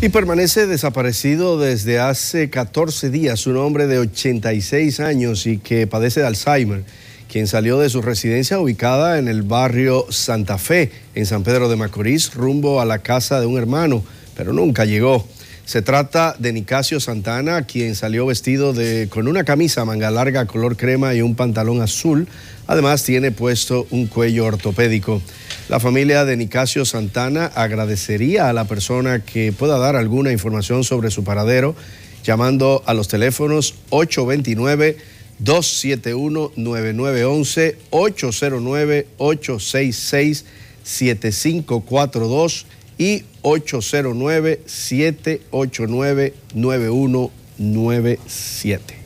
Y permanece desaparecido desde hace 14 días un hombre de 86 años y que padece de Alzheimer, quien salió de su residencia ubicada en el barrio Santa Fe, en San Pedro de Macorís, rumbo a la casa de un hermano, pero nunca llegó. Se trata de Nicasio Santana, quien salió vestido de, con una camisa manga larga color crema y un pantalón azul. Además tiene puesto un cuello ortopédico. La familia de Nicasio Santana agradecería a la persona que pueda dar alguna información sobre su paradero llamando a los teléfonos 829-271-9911, 809-866-7542 y 809-789-9197.